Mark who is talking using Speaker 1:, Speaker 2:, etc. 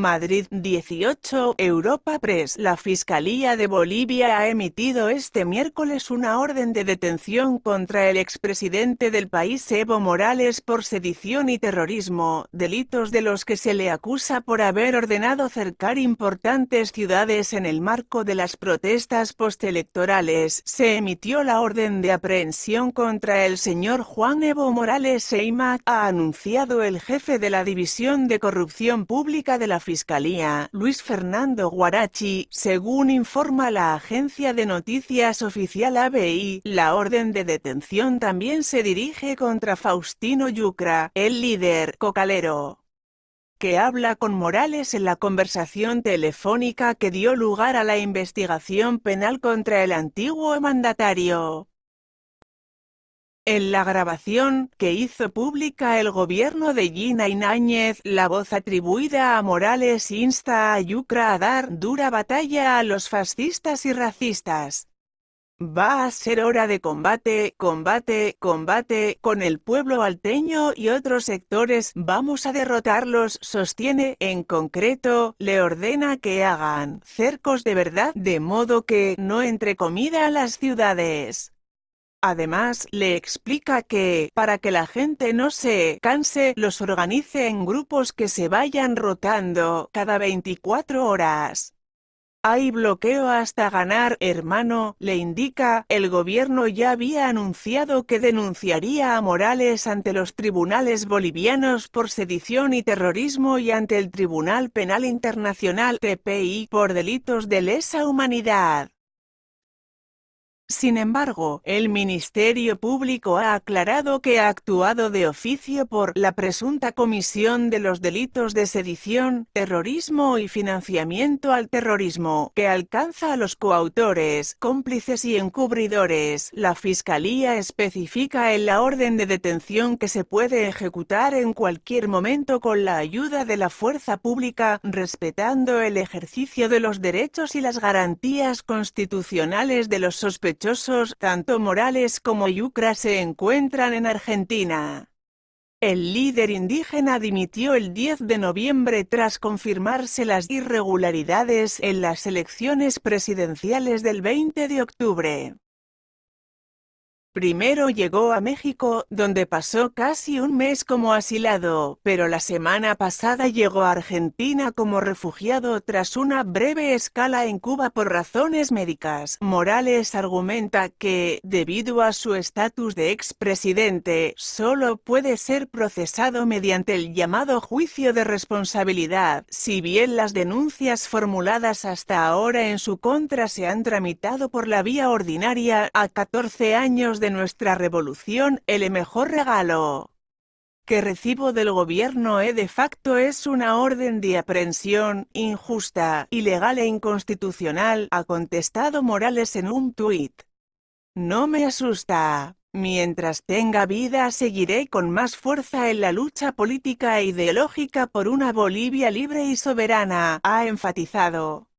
Speaker 1: Madrid 18 Europa Press. La Fiscalía de Bolivia ha emitido este miércoles una orden de detención contra el expresidente del país Evo Morales por sedición y terrorismo, delitos de los que se le acusa por haber ordenado cercar importantes ciudades en el marco de las protestas postelectorales. Se emitió la orden de aprehensión contra el señor Juan Evo Morales Seimac, ha anunciado el jefe de la División de Corrupción Pública de la Fiscalía, Luis Fernando Guarachi, según informa la agencia de noticias oficial ABI, la orden de detención también se dirige contra Faustino Yucra, el líder cocalero que habla con Morales en la conversación telefónica que dio lugar a la investigación penal contra el antiguo mandatario. En la grabación que hizo pública el gobierno de Gina Náñez, la voz atribuida a Morales insta a Yucra a dar dura batalla a los fascistas y racistas. Va a ser hora de combate, combate, combate, con el pueblo alteño y otros sectores, vamos a derrotarlos, sostiene, en concreto, le ordena que hagan cercos de verdad, de modo que no entre comida a las ciudades. Además, le explica que, para que la gente no se canse, los organice en grupos que se vayan rotando cada 24 horas. Hay bloqueo hasta ganar, hermano, le indica, el gobierno ya había anunciado que denunciaría a Morales ante los tribunales bolivianos por sedición y terrorismo y ante el Tribunal Penal Internacional TPI por delitos de lesa humanidad. Sin embargo, el Ministerio Público ha aclarado que ha actuado de oficio por la presunta comisión de los delitos de sedición, terrorismo y financiamiento al terrorismo, que alcanza a los coautores, cómplices y encubridores. La Fiscalía especifica en la orden de detención que se puede ejecutar en cualquier momento con la ayuda de la fuerza pública, respetando el ejercicio de los derechos y las garantías constitucionales de los sospechosos tanto Morales como Yucra se encuentran en Argentina. El líder indígena dimitió el 10 de noviembre tras confirmarse las irregularidades en las elecciones presidenciales del 20 de octubre. Primero llegó a México, donde pasó casi un mes como asilado, pero la semana pasada llegó a Argentina como refugiado tras una breve escala en Cuba por razones médicas. Morales argumenta que, debido a su estatus de expresidente, solo puede ser procesado mediante el llamado juicio de responsabilidad, si bien las denuncias formuladas hasta ahora en su contra se han tramitado por la vía ordinaria a 14 años de nuestra revolución, el mejor regalo que recibo del gobierno e de facto es una orden de aprehensión, injusta, ilegal e inconstitucional, ha contestado Morales en un tuit. No me asusta. Mientras tenga vida seguiré con más fuerza en la lucha política e ideológica por una Bolivia libre y soberana, ha enfatizado.